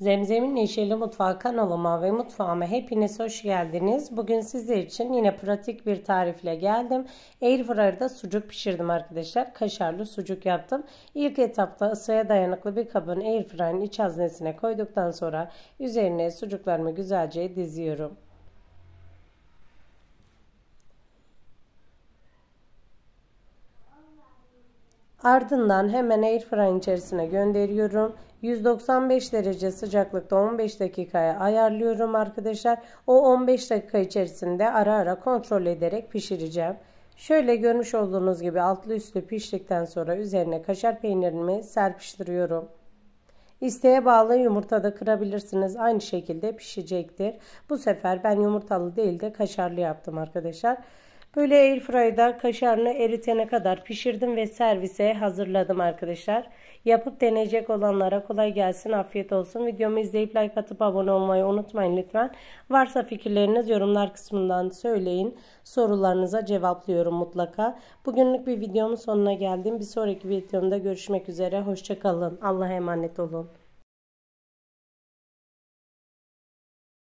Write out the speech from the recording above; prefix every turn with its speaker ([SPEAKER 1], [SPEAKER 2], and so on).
[SPEAKER 1] Zemzem'in Neşeli Mutfağı kanalıma ve mutfağıma hepiniz hoş geldiniz. Bugün sizler için yine pratik bir tarifle geldim. Airfryer'da sucuk pişirdim arkadaşlar. Kaşarlı sucuk yaptım. İlk etapta ısıya dayanıklı bir kabın airfryer'ın iç haznesine koyduktan sonra üzerine sucuklarımı güzelce diziyorum. Ardından hemen airfryer içerisine gönderiyorum. 195 derece sıcaklıkta 15 dakikaya ayarlıyorum arkadaşlar. O 15 dakika içerisinde ara ara kontrol ederek pişireceğim. Şöyle görmüş olduğunuz gibi altlı üstlü piştikten sonra üzerine kaşar peynirimi serpiştiriyorum. İsteğe bağlı yumurta da kırabilirsiniz. Aynı şekilde pişecektir. Bu sefer ben yumurtalı değil de kaşarlı yaptım arkadaşlar. Böyle airfryer'da kaşarını eritene kadar pişirdim ve servise hazırladım arkadaşlar. Yapıp deneyecek olanlara kolay gelsin, afiyet olsun. Videomu izleyip like atıp abone olmayı unutmayın lütfen. Varsa fikirleriniz yorumlar kısmından söyleyin. Sorularınıza cevaplıyorum mutlaka. Bugünlük bir videomun sonuna geldim. Bir sonraki videomda görüşmek üzere. Hoşçakalın. Allah'a emanet olun.